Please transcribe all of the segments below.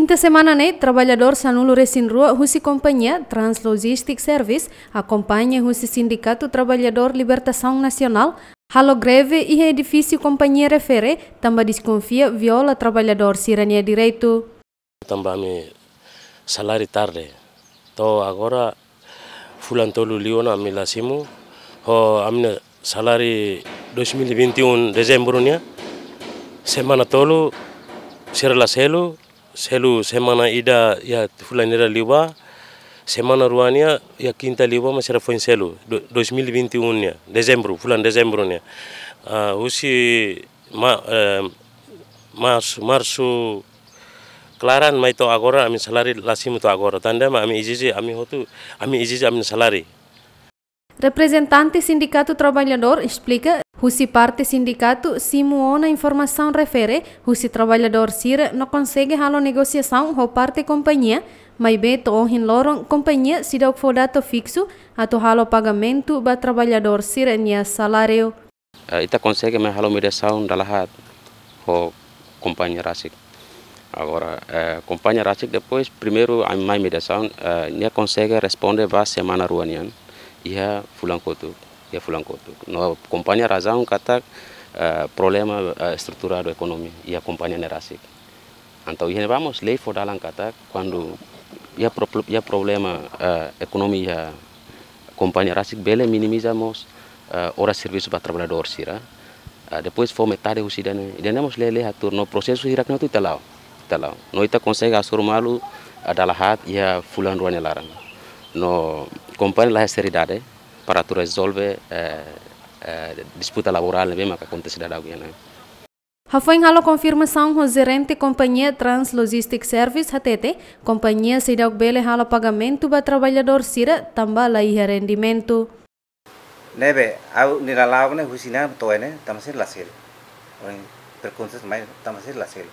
quinta semana, né, trabalhador anulores em rua, Rusi Companhia Translogistic Service acompanha Rusi Sindicato Trabalhador Libertação Nacional. Halo greve e edifício Companhia Refere também desconfia viola trabalhador sirania direito. Também me salário tarde. Então agora fulan tolu liona milasimu. o amne salário 2021 dezembro, né? Semana tolu, sirla selo, selu semana ida ya fulanira liwa semana ruania ya quinta liba mas era selu 2021 nya desember fulan dezembro nya uh, ah, usi ma uh, marsu marsu klaran mai to agora ami salari lasim to agora tanda ma ami iziji ami hotu ami iziji ami salari Representante Sindicato Trabalhador explica Husi parte sindicato simuou na informação refere husi trabalhador sira não consegue halo negociação ho parte companhia, mas be hin lorong companhia se dá fodato fixo ato halo pagamento ba trabalhador sira nia salário. Uh, eh, ita consegue me halo mediação da lahat ho companhia rasik. Agora, uh, eh, companhia rasik depois primeiro a minha mediação uh, eh, nia consegue responder ba semana ruanian ia fulan kotuk e Fulancoto. Noi, compania Razan, Catar, uh, problema uh, estrutural da economia e a companhia Nerasic. Então, e vamos lei for dalan kata quando ia, pro, ia problema uh, economia companhia Nerasic, bele minimizamos uh, horas de serviço para trabalhador, sira. Uh, depois foi metade o cidadão. E demos lei lei atur, no processo ira que não tu talau. talão. Noi consegue assurmá-lo uh, da lahat ia fulan ruane larang. No companhia lá é seriedade, para tu sparatura risolve eh, eh, disputa laboral mesmo que acontece da água. Né? Rafael halo confirmação o gerente companhia Trans Logistic Service HTT, companhia se deu bele halo pagamento para trabalhador sira tambah lai rendimento. Nebe, au niralav ne husina toy ne tamasir lasil. Orang perkunsus mai tamasir lasil.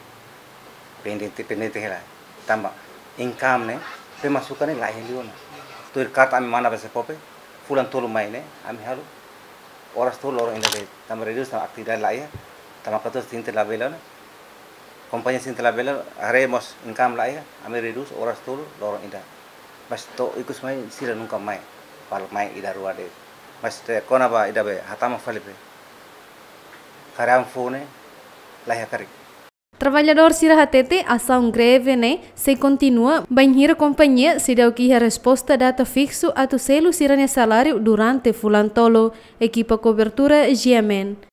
Pendente pendente hela. Tamba income ne pemasukan ne lai helion. Tuir kat ami mana bese pope fulan tolu maine ami halu oras tolu orang indale tam reduce tam actividad la ia tam akatos tinte Kompanya belona compañía sin la vela haremos income la ami reduce oras tolu orang inda mas to ikus mai sira nunca mai pal mai ida rua de mas te kona ba ida be hatama falipe karam fone la kari. Trabalhador Sirahatete ação greve né, se continua, banheira companhia se deu que a resposta data fixo a tu selo sirane salário durante fulantolo, equipa cobertura GMN.